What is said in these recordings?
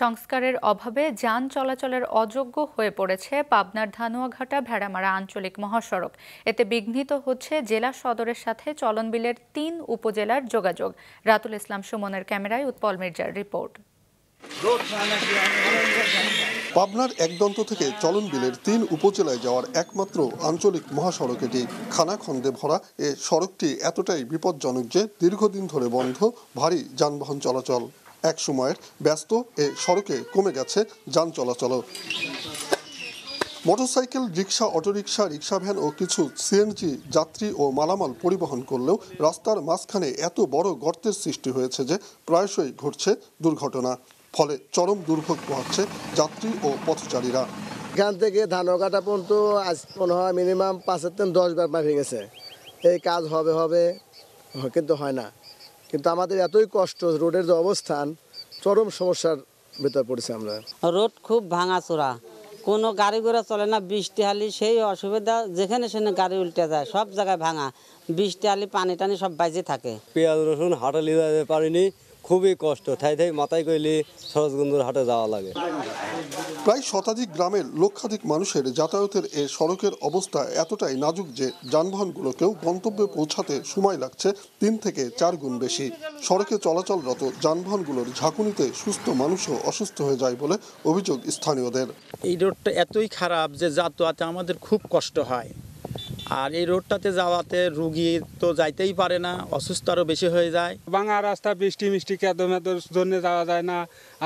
সংস্কারের অভাবে যান চলাচলের অযোগ্য হয়ে পড়েছে পাবনার ধানুয়াঘাটা ভেড়ামারা আঞ্চলিক মহাসড়ক এতে বিঘ্নিত হচ্ছে জেলা সদরের সাথে চলনবিলের তিন উপজেলার যোগাযোগ রাতুল ইসলাম সুমনের ক্যামেরায় উৎপল মির্জার রিপোর্ট পাবনার একদন্ত থেকে চলন বিলের তিন উপজেলায় যাওয়ার একমাত্র আঞ্চলিক মহাসড়ক এটি খানাখন্দে ভরা এ সড়কটি এতটাই বিপজ্জনক যে দীর্ঘদিন ধরে বন্ধ ভারী যানবাহন চলাচল এক সময়ের ব্যস্ত এ সড়কে কমে গেছে যান চলাচল motorcycle rickshaw auto rickshaw rickshaw van ও কিছু সিএনজি যাত্রী ও মালামাল পরিবহন করলেও রাস্তার মাঝখানে এত বড় গর্তের সৃষ্টি হয়েছে যে প্রায়শই ঘটছে দুর্ঘটনা ফলে চরম দুর্ভোগ পোহাচ্ছে যাত্রী ও পথচারীরা এখান থেকে কাটা পর্যন্ত আজ মনে হয় মিনিমাম পাঁচের থেকে দশ বার পা ভেঙেছে এই কাজ হবে হবে কিন্তু হয় না কিন্তু আমাদের এতই কষ্ট রোডের যে অবস্থান চরম সমস্যার ভেতর পড়েছি আমরা রোড খুব ভাঙাচোরা কোনো গাড়ি ঘোড়া চলে না বৃষ্টি হালি সেই অসুবিধা যেখানে সেখানে গাড়ি উল্টে যায় সব জায়গায় ভাঙা বৃষ্টি হালি পানি টানি সব বাইজে থাকে পেঁয়াজ রসুন হাটালি পারিনি খুবই কষ্ট ঠাই ঠাই মাথায় কইলে সরোজগঞ্জুর হাটে যাওয়া লাগে প্রায় শতাধিক গ্রামের লক্ষাধিক মানুষের যাতায়াতের এ সড়কের অবস্থা এতটাই নাজুক যে যানবাহনগুলোকেও গন্তব্যে পৌঁছাতে সময় লাগছে তিন থেকে চার গুণ বেশি সড়কে চলাচলরত যানবাহনগুলোর ঝাঁকুনিতে সুস্থ মানুষও অসুস্থ হয়ে যায় বলে অভিযোগ স্থানীয়দের এই রোডটা এতই খারাপ যে যাতায়াতে আমাদের খুব কষ্ট হয় আর এই রোডটাতে যাওয়াতে রুগী তো যাইতেই পারে না অসুস্থ আরও বেশি হয়ে যায় বাঙা রাস্তা বৃষ্টি মিষ্টি কেদমেদের জন্য যাওয়া যায় না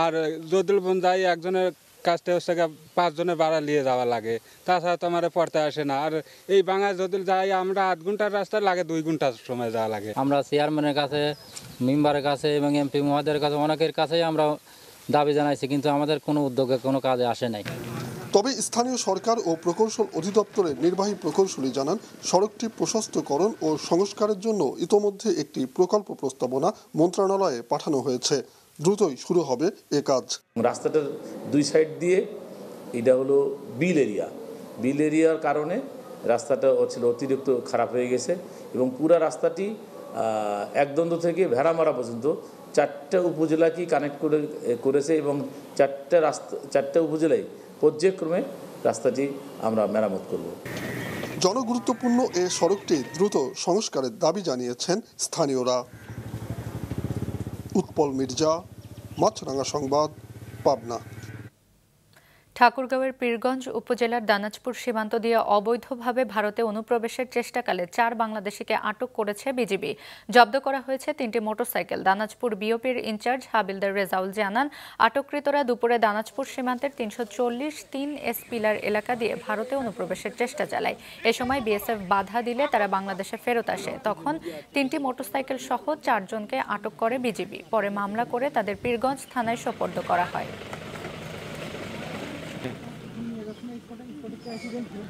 আর যদুলবন যাই একজনের কাছতে হচ্ছে পাঁচজনে ভাড়া নিয়ে যাওয়া লাগে তাছাড়া তো আমার পড়তে আসে না আর এই বাঙা যদি যাই আমরা আধ ঘন্টার রাস্তা লাগে দুই ঘন্টার সময় যাওয়া লাগে আমরা চেয়ারম্যানের কাছে মেম্বারের কাছে এবং এমপি মহাদের কাছে অনেকের কাছেই আমরা দাবি জানাইছি কিন্তু আমাদের কোনো উদ্যোগে কোনো কাজে আসে নাই তবে স্থানীয় সরকার ও প্রকৌশল অধিদপ্তরের নির্বাহী প্রকৌশলী জানান সড়কটি প্রশস্তকরণ ও সংস্কারের জন্য ইতোমধ্যে একটি প্রকল্প প্রস্তাবনা মন্ত্রণালয়ে পাঠানো হয়েছে দ্রুতই শুরু হবে এ কাজ রাস্তাটার দুই সাইড দিয়ে এটা হলো বিল এরিয়া বিল এরিয়ার কারণে রাস্তাটা ছিল অতিরিক্ত খারাপ হয়ে গেছে এবং পুরা রাস্তাটি একদ্বন্দ্ব থেকে ভেড়ামারা পর্যন্ত চারটা উপজেলাকেই কানেক্ট করে করেছে এবং চারটা রাস্তা চারটা উপজেলায় পর্যায়ক্রমে রাস্তাটি আমরা মেরামত করব জনগুরুত্বপূর্ণ এ সড়কটি দ্রুত সংস্কারের দাবি জানিয়েছেন স্থানীয়রা উৎপল মির্জা মাছরাঙা সংবাদ পাবনা ঠাকুরগাঁওয়ের পীরগঞ্জ উপজেলার দানাজপুর সীমান্ত দিয়ে অবৈধভাবে ভারতে অনুপ্রবেশের চেষ্টাকালে চার বাংলাদেশিকে আটক করেছে বিজিবি জব্দ করা হয়েছে তিনটি মোটরসাইকেল দানাজপুর বিওপির ইনচার্জ হাবিলদার রেজাউল জানান আটককৃতরা দুপুরে দানাজপুর সীমান্তের তিনশো চল্লিশ তিন এস পিলার এলাকা দিয়ে ভারতে অনুপ্রবেশের চেষ্টা চালায় এ সময় বিএসএফ বাধা দিলে তারা বাংলাদেশে ফেরত আসে তখন তিনটি মোটরসাইকেল সহ চারজনকে আটক করে বিজিবি পরে মামলা করে তাদের পীরগঞ্জ থানায় সোপর্দ করা হয় 在中间停。